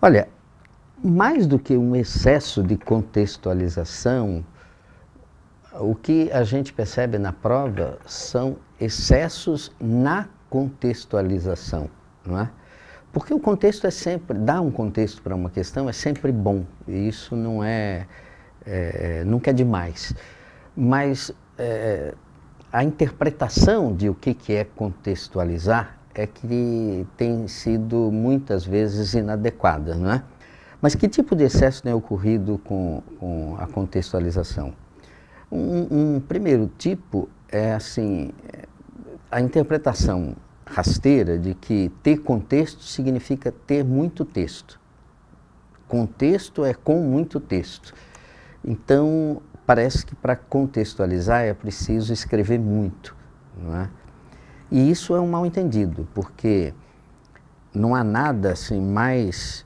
Olha, mais do que um excesso de contextualização, o que a gente percebe na prova são excessos na contextualização, não é? Porque o contexto é sempre, dar um contexto para uma questão é sempre bom, e isso não é, é nunca é demais. Mas é, a interpretação de o que, que é contextualizar é que têm sido muitas vezes inadequadas, não é? Mas que tipo de excesso tem ocorrido com, com a contextualização? Um, um, primeiro tipo é assim é, a interpretação rasteira de que ter contexto significa ter muito texto. Contexto é com muito texto. Então parece que para contextualizar é preciso escrever muito, não é? E isso é um mal entendido, porque não há nada assim mais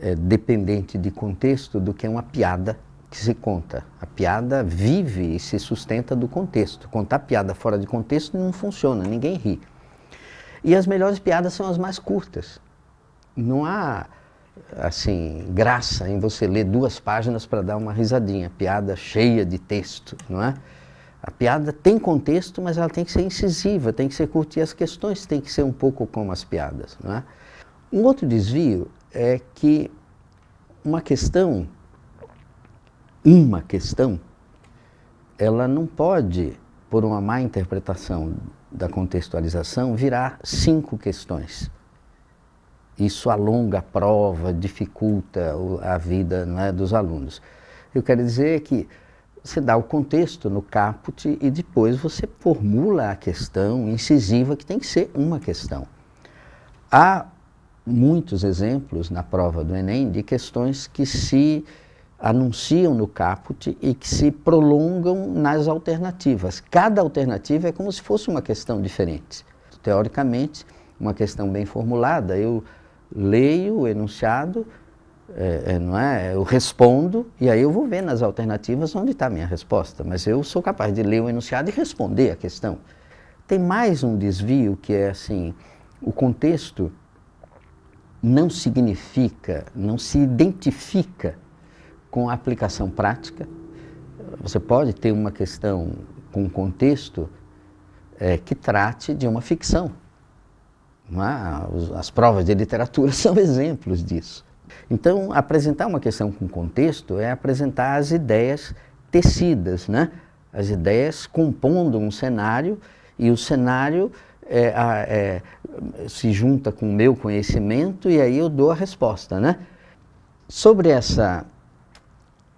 é, dependente de contexto do que uma piada que se conta. A piada vive e se sustenta do contexto. Contar piada fora de contexto não funciona, ninguém ri. E as melhores piadas são as mais curtas. Não há assim graça em você ler duas páginas para dar uma risadinha, piada cheia de texto, não é? A piada tem contexto, mas ela tem que ser incisiva, tem que ser curta e as questões têm que ser um pouco como as piadas. Não é? Um outro desvio é que uma questão, uma questão, ela não pode, por uma má interpretação da contextualização, virar cinco questões. Isso alonga a prova, dificulta a vida é, dos alunos. Eu quero dizer que você dá o contexto no caput e depois você formula a questão incisiva, que tem que ser uma questão. Há muitos exemplos na prova do Enem de questões que se anunciam no caput e que se prolongam nas alternativas. Cada alternativa é como se fosse uma questão diferente. Teoricamente, uma questão bem formulada, eu leio o enunciado, é, é, não é? Eu respondo e aí eu vou ver nas alternativas onde está a minha resposta. Mas eu sou capaz de ler o enunciado e responder a questão. Tem mais um desvio que é assim: o contexto não significa, não se identifica com a aplicação prática. Você pode ter uma questão com contexto é, que trate de uma ficção. É? As provas de literatura são exemplos disso. Então, apresentar uma questão com contexto é apresentar as ideias tecidas, né? as ideias compondo um cenário e o cenário é, é, se junta com o meu conhecimento e aí eu dou a resposta. Né? Sobre essa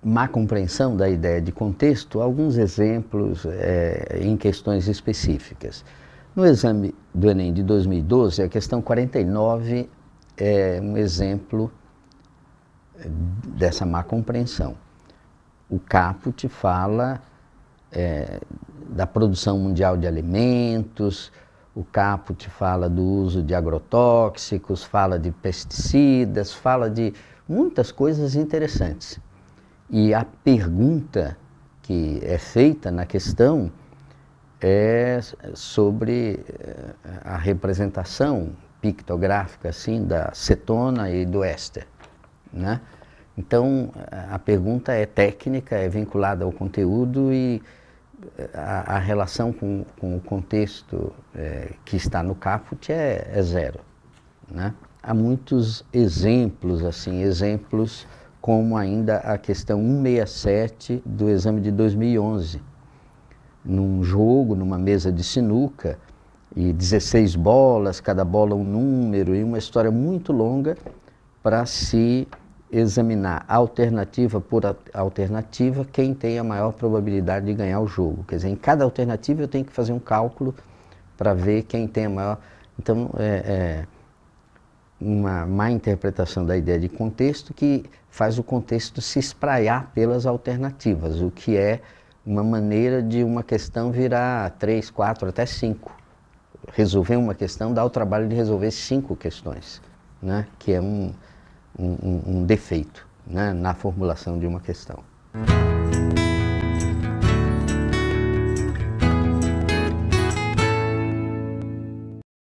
má compreensão da ideia de contexto, alguns exemplos é, em questões específicas. No exame do Enem de 2012, a questão 49 é um exemplo dessa má compreensão. O caput fala é, da produção mundial de alimentos, o caput fala do uso de agrotóxicos, fala de pesticidas, fala de muitas coisas interessantes. E a pergunta que é feita na questão é sobre é, a representação pictográfica assim da cetona e do éster. Né? Então, a pergunta é técnica, é vinculada ao conteúdo e eh, a, a relação com, com, o contexto é, que está no caput é, é zero. Né? Há muitos exemplos, assim, exemplos como ainda a questão 167 do exame de 2011. Num jogo, numa mesa de sinuca, e 16 bolas, cada bola um número, e uma história muito longa para se examinar alternativa por alternativa quem tem a maior probabilidade de ganhar o jogo. Quer dizer, em cada alternativa eu tenho que fazer um cálculo para ver quem tem a maior. Então, é, é, uma má interpretação da ideia de contexto que faz o contexto se espraiar pelas alternativas, o que é uma maneira de uma questão virar três, quatro, até cinco. Resolver uma questão dá o trabalho de resolver cinco questões, né? que é um, um, um, defeito né, na formulação de uma questão.